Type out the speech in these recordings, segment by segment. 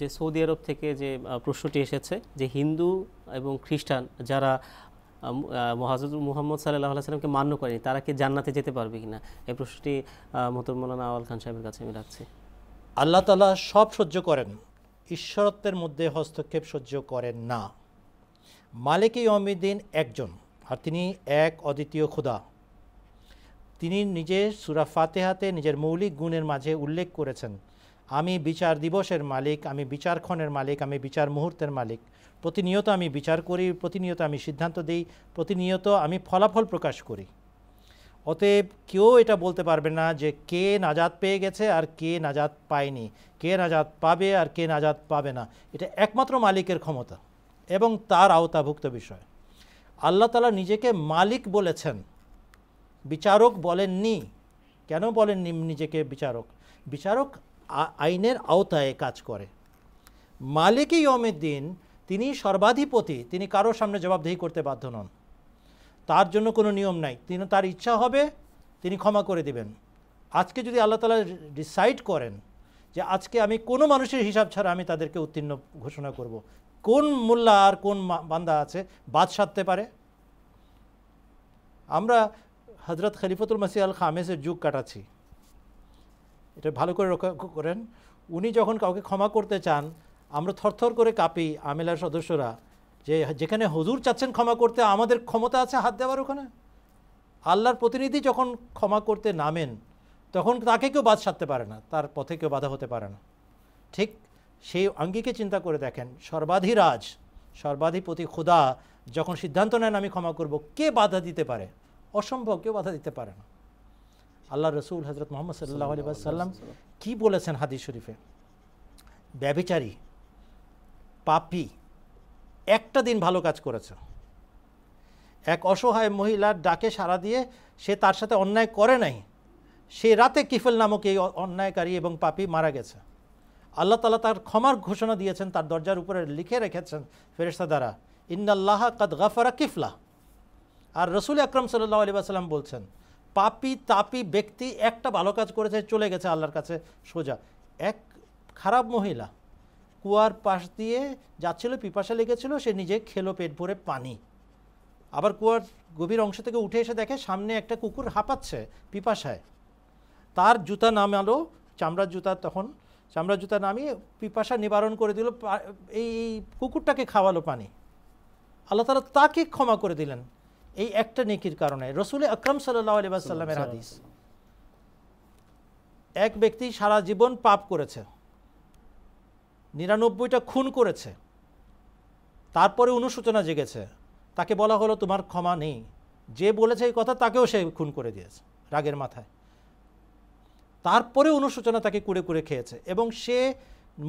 যে সৌদি আরব থেকে যে প্রশ্নটি এসেছে যে হিন্দু এবং খ্রিস্টান যারা হজরত মুহাম্মদ সাল্লাহ সাল্লামকে মান্য করেনি তারা কি জান্নাতে যেতে পারবে কিনা এই প্রশ্নটি মৌলানা আওয়াল খান সাহেবের কাছে আমি রাখছি আল্লাহ তালা সব সহ্য করেন ঈশ্বরত্বের মধ্যে হস্তক্ষেপ সহ্য করেন না মালিক ইমিদ্দিন একজন আর তিনি এক অদ্বিতীয় ক্ষুদা তিনি নিজের সুরা ফাতেহাতে নিজের মৌলিক গুণের মাঝে উল্লেখ করেছেন আমি বিচার দিবসের মালিক আমি বিচারক্ষণের মালিক আমি বিচার মুহূর্তের মালিক প্রতিনিয়ত আমি বিচার করি প্রতিনিয়ত আমি সিদ্ধান্ত দিই প্রতিনিয়ত আমি ফলাফল প্রকাশ করি অতএব কেউ এটা বলতে পারবে না যে কে নাজাত পেয়ে গেছে আর কে নাজাত পায়নি কে নাজাত পাবে আর কে নাজাত পাবে না এটা একমাত্র মালিকের ক্ষমতা এবং তার আওতাভুক্ত বিষয় আল্লাহ তালা নিজেকে মালিক বলেছেন বিচারক বলেননি কেন বলেননি নিজেকে বিচারক বিচারক আইনের আওতায় কাজ করে মালিক দিন তিনি সর্বাধিপতি তিনি কারোর সামনে জবাবদেহি করতে বাধ্য নন তার জন্য কোনো নিয়ম নাই তিনি তার ইচ্ছা হবে তিনি ক্ষমা করে দিবেন আজকে যদি আল্লাহ তালা ডিসাইড করেন যে আজকে আমি কোনো মানুষের হিসাব ছাড়া আমি তাদেরকে উত্তীর্ণ ঘোষণা করব। কোন মোল্লা আর কোন বান্দা আছে বাদ সাধতে পারে আমরা হজরত খলিফতুল মাসিয়াল খামেসের যুগ কাটাচ্ছি এটা ভালো করে রক্ষা করেন উনি যখন কাউকে ক্ষমা করতে চান আমরা থরথর করে কাঁপি আমেলার সদস্যরা যে যেখানে হজুর চাচ্ছেন ক্ষমা করতে আমাদের ক্ষমতা আছে হাত দেওয়ার ওখানে আল্লাহর প্রতিনিধি যখন ক্ষমা করতে নামেন তখন তাকে কেউ বাদ সারতে পারে না তার পথে কেউ বাধা হতে পারে না ঠিক সেই আঙ্গিকে চিন্তা করে দেখেন সর্বাধিরাজ সর্বাধিপতি খুদা যখন সিদ্ধান্ত নেন আমি ক্ষমা করব কে বাধা দিতে পারে অসম্ভব কেউ বাধা দিতে পারে না আল্লাহ রসুল হজরত মোহাম্মদ সাল্লাহ আলী সাল্লাম কী বলেছেন হাদিস শরীফে ব্যবিচারী পাপি একটা দিন ভালো কাজ করেছে এক অসহায় মহিলার ডাকে সাড়া দিয়ে সে তার সাথে অন্যায় করে নাই সে রাতে কিফেল নামক এই অন্যায়কারী এবং পাপি মারা গেছে আল্লাহ তালা তার ক্ষমার ঘোষণা দিয়েছেন তার দরজার উপরে লিখে রেখেছেন ফেরেস্তা দ্বারা ইন্দাল্লাহ কাদ গাফারা কিফলা আর রসুল আকরম সাল্লাহ আলিবাসাল্লাম সাল্লাম বলছেন পাপি তাপি ব্যক্তি একটা ভালো কাজ করেছে চলে গেছে আল্লাহর কাছে সোজা এক খারাপ মহিলা কুয়ার পাশ দিয়ে যাচ্ছিল পিপাসা লেগেছিল সে নিজে খেলো পেট ভরে পানি আবার কুয়ার গভীর অংশ থেকে উঠে এসে দেখে সামনে একটা কুকুর হাঁপাচ্ছে পিপাসায় তার জুতা নামালো চামড়ার জুতা তখন চামড়ার জুতা নামিয়ে পিপাসা নিবারণ করে দিল এই কুকুরটাকে খাওয়ালো পানি আল্লাহ তালা তাকে ক্ষমা করে দিলেন এই একটা নেকির কারণে রসুল আকরম সাল্লাহামের সাল্লামের হাদিস এক ব্যক্তি সারা জীবন পাপ করেছে নিরানব্বইটা খুন করেছে তারপরে অনুশোচনা জেগেছে তাকে বলা হলো তোমার ক্ষমা নেই যে বলেছে এই কথা তাকেও সে খুন করে দিয়েছে রাগের মাথায় তারপরে অনুশোচনা তাকে কুড়ে কুড়ে খেয়েছে এবং সে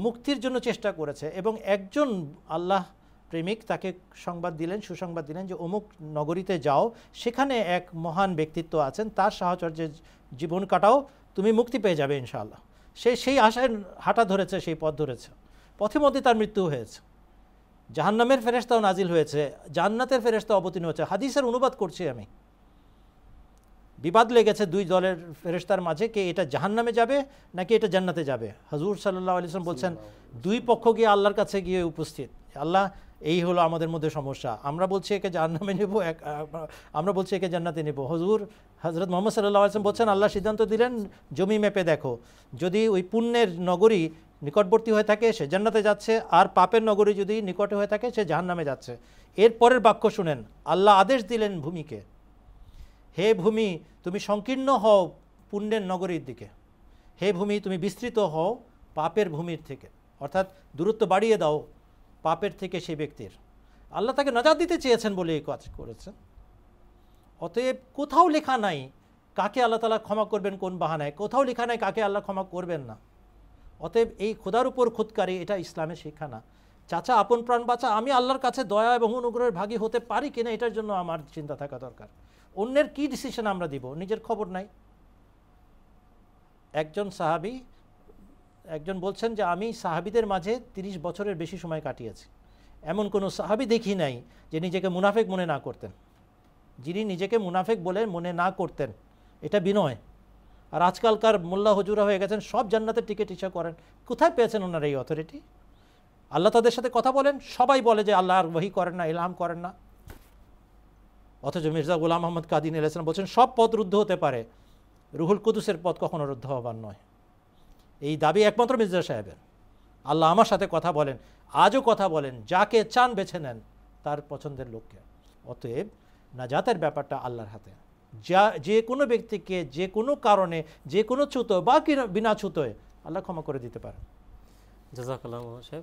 মুক্তির জন্য চেষ্টা করেছে এবং একজন আল্লাহ প্রেমিক তাকে সংবাদ দিলেন সুসংবাদ দিলেন যে অমুক নগরীতে যাও সেখানে এক মহান ব্যক্তিত্ব আছেন তার সাহচর্যের জীবন কাটাও তুমি মুক্তি পেয়ে যাবে ইনশাআল্লাহ সে সেই আশায় হাঁটা ধরেছে সেই পথ ধরেছে পথে মধ্যে তার মৃত্যু হয়েছে জাহান্নামের ফেরেস্তাও নাজিল হয়েছে জান্নাতের ফেরেস্তা অবতীর্ণ হয়েছে হাদিসের অনুবাদ করছি আমি বিবাদ লেগেছে দুই দলের ফেরেস্তার মাঝে কে এটা জাহান্নামে যাবে নাকি এটা জান্নাতে যাবে হজুর সাল্লাহ আলিয়াম বলছেন দুই পক্ষ গিয়ে আল্লাহর কাছে গিয়ে উপস্থিত আল্লাহ এই হলো আমাদের মধ্যে সমস্যা আমরা বলছি একে জাহান্নামে নেব এক আমরা বলছি একে জান্নাতে নেব হজুর হজরত মোহাম্মদ সাল্লাহ আসলাম বলছেন আল্লাহ সিদ্ধান্ত দিলেন জমি মেপে দেখো যদি ওই পুণ্যের নগরী নিকটবর্তী হয়ে থাকে সে জান্নাতে যাচ্ছে আর পাপের নগরী যদি নিকটে হয়ে থাকে সে জাহান্নামে যাচ্ছে এর পরের বাক্য শুনেন আল্লাহ আদেশ দিলেন ভূমিকে হে ভূমি তুমি সংকীর্ণ হও পুণ্যের নগরীর দিকে হে ভূমি তুমি বিস্তৃত হও পাপের ভূমির থেকে অর্থাৎ দূরত্ব বাড়িয়ে দাও পাপের থেকে সে ব্যক্তির আল্লাহ তাকে নজাত দিতে চেয়েছেন বলে এই কাজ করেছেন অতএব কোথাও লেখা নাই কাকে আল্লাহ তালা ক্ষমা করবেন কোন বাহানায় কোথাও লেখা নাই কাকে আল্লাহ ক্ষমা করবেন না অতএব এই খোদার উপর খুদকারী এটা ইসলামের শিক্ষা না চাচা আপন প্রাণ বাঁচা আমি আল্লাহর কাছে দয়া এবং অনুগ্রহের ভাগী হতে পারি কিনা এটার জন্য আমার চিন্তা থাকা দরকার অন্যের কি ডিসিশন আমরা দিব নিজের খবর নাই একজন সাহাবি একজন বলছেন যে আমি সাহাবিদের মাঝে ৩০ বছরের বেশি সময় কাটিয়েছি এমন কোনো সাহাবি দেখি নাই যে নিজেকে মুনাফেক মনে না করতেন যিনি নিজেকে মুনাফেক বলে মনে না করতেন এটা বিনয় আর আজকালকার মোল্লা হজুরা হয়ে গেছেন সব জান্নাতের টিকিট ইচ্ছা করেন কোথায় পেয়েছেন ওনার এই অথরিটি আল্লাহ তাদের সাথে কথা বলেন সবাই বলে যে আল্লাহ আর ওহি করেন না ইলাম করেন না অথচ মির্জা গোলাম আহমদ কাদিন আলাইসলাম বলছেন সব পথ রুদ্ধ হতে পারে রুহুল কুদুসের পথ কখনো রুদ্ধ হবার নয় এই দাবি একমাত্র মির্জা সাহেবের আল্লাহ আমার সাথে কথা বলেন আজও কথা বলেন যাকে চান বেছে নেন তার পছন্দের লোককে অতএব নাজাতের ব্যাপারটা আল্লাহর হাতে যা যে কোনো ব্যক্তিকে যে কোনো কারণে যে কোনো ছুতো বা বিনা ছুতোয় আল্লাহ ক্ষমা করে দিতে পারেন জাজাকাল্লাহ সাহেব